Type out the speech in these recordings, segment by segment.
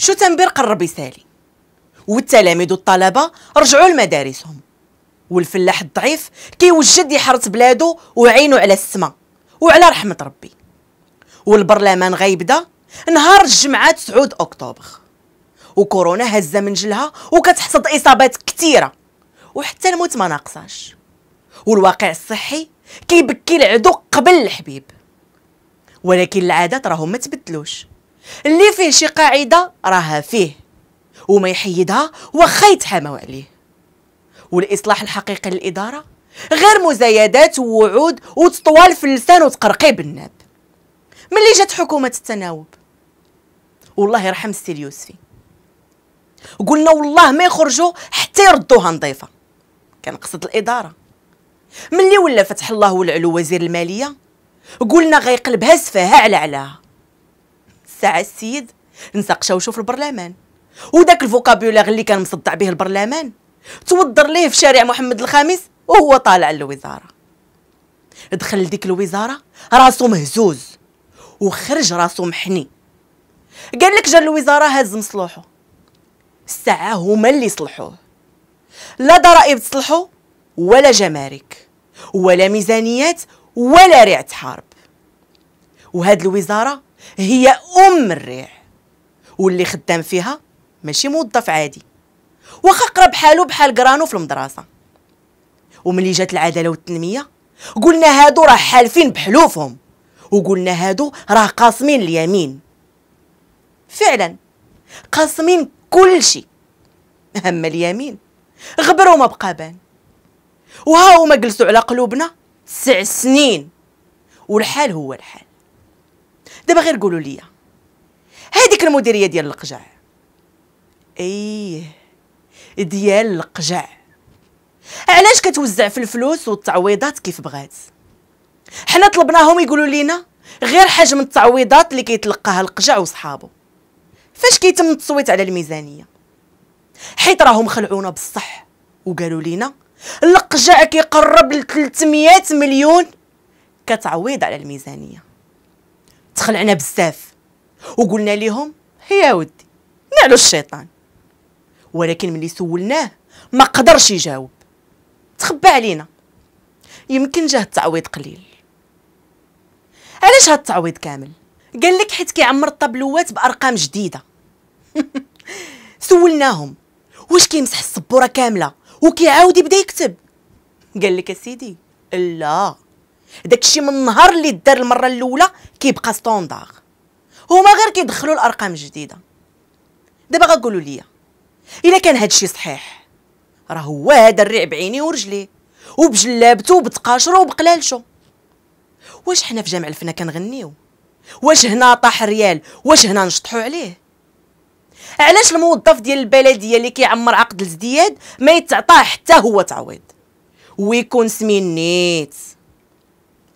شو تنبير قرب يسالي والتلاميذ والطلبة رجعوا لمدارسهم والفلاح الضعيف كيوجد يحرس بلادو وعينو على السما وعلى رحمة ربي والبرلمان غيبدا نهار الجمعة 9 أكتوبر وكورونا هزة من جلها وكتحصد إصابات كثيرة وحتى الموت ما ناقصاش والواقع الصحي كيبكي العدو قبل الحبيب ولكن العادات راهم ما تبدلوش اللي فيه شي قاعده راها فيه وما يحيدها وخا يتحاموا عليه والاصلاح الحقيقي للاداره غير مزايدات ووعود وتطوال في اللسان وتقرقيب الناب ملي جات حكومه التناوب والله يرحم السي اليوسفي قلنا والله ما يخرجوا حتى يردوها نظيفه قصد الاداره ملي ولا فتح الله والعلو وزير الماليه قلنا غيقلبها سفاها على علاها الساعه السيد نسقشاوشو في البرلمان وداك الفوكابولير اللي كان مصدع به البرلمان توضر ليه في شارع محمد الخامس وهو طالع للوزاره دخل لديك الوزاره راسو مهزوز وخرج راسو محني قال لك جا الوزاره هاز مصلوحه الساعه هما اللي صلحوه لا ضرائب تصلحو ولا جمارك ولا ميزانيات ولا ريعه حرب وهاد الوزاره هي ام الريح واللي خدام فيها ماشي موظف عادي واخا قرا بحالو بحال قرانو في المدرسه وملي جات العداله والتنميه قلنا هادو راه حالفين بحلوفهم وقلنا هادو راه قاسمين اليمين فعلا قاسمين كل شيء اما اليمين غبروا ما بقى بان وهاو ما جلسوا على قلوبنا تسع سنين والحال هو الحال دابا غير قولوا لي هذيك المديريه ديال القجع ايه ديال القجع علاش كتوزع في الفلوس والتعويضات كيف بغات حنا طلبناهم يقولوا لينا غير حجم التعويضات اللي كيتلقاها القجع وصحابه فاش كيتم التصويت على الميزانيه حيت راهم خلعونا بالصح وقالوا لينا القجع كيقرب ل 300 مليون كتعويض على الميزانيه تخلعنا بزاف وقلنا لهم يا ودي نعلو الشيطان ولكن ملي سولناه ما قدرش يجاوب تخبى علينا يمكن جاه التعويض قليل علاش هاد التعويض كامل قال لك حيت كيعمر الطابلوات بارقام جديده سولناهم واش كيمسح السبوره كامله وكيعاود يبدا يكتب قال لك اسيدي لا داكشي من النهار اللي دار المره الاولى كيبقى ستوندار هما غير كيدخلوا الارقام جديده دابا غنقولوا ليا الا كان هادشي صحيح راه هو هذا الريع بعيني ورجلي وبجلابته وبتقاشره وبقلالشه واش حنا في جامع الفنا كنغنيو واش هنا طاح ريال واش هنا نشطحوا عليه علاش الموظف ديال البلديه اللي كيعمر عقد الازدياد ما يتعطاه حتى هو تعويض ويكون سمين نيت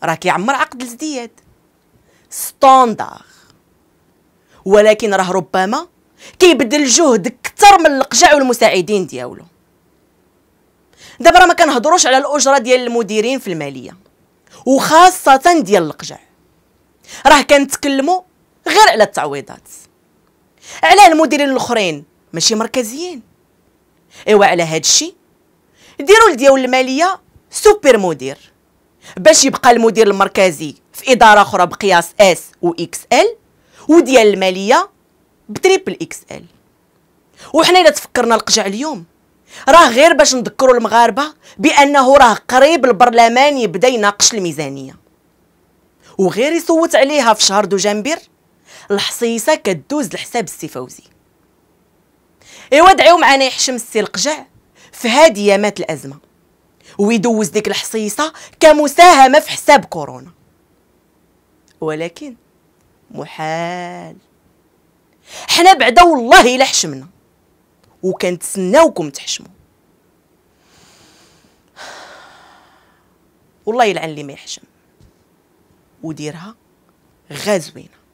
راه كيعمر عقد الازدياد ستاندار ولكن راه ربما كيبذل جهد اكثر من القجع والمساعدين ديالو دابا راه ما كنهضروش على الاجره ديال المديرين في الماليه وخاصه ديال القجع راه كنتكلموا غير على التعويضات على المديرين الاخرين ماشي مركزيين ايوا على هادشي ديروا لديول الماليه سوبر مدير باش يبقى المدير المركزي في اداره اخرى بقياس اس اكس ال وديال الماليه بتريبل اكس ال وحنا الا تفكرنا القجع اليوم راه غير باش نذكروا المغاربه بانه راه قريب البرلمان يبدا يناقش الميزانيه وغير يصوت عليها في شهر دجنبر الحصيصه كدوز لحساب السي فوزي ايوا دعيو معنا يحشم السي القجع في هذه يامات الازمه ويدوز ديك الحصيصة كمساهمة في حساب كورونا ولكن محال حنا بعدا والله الا حشمنا وكنتسناوكم تحشموا والله يلعن اللي ما يحشم وديرها غازوينه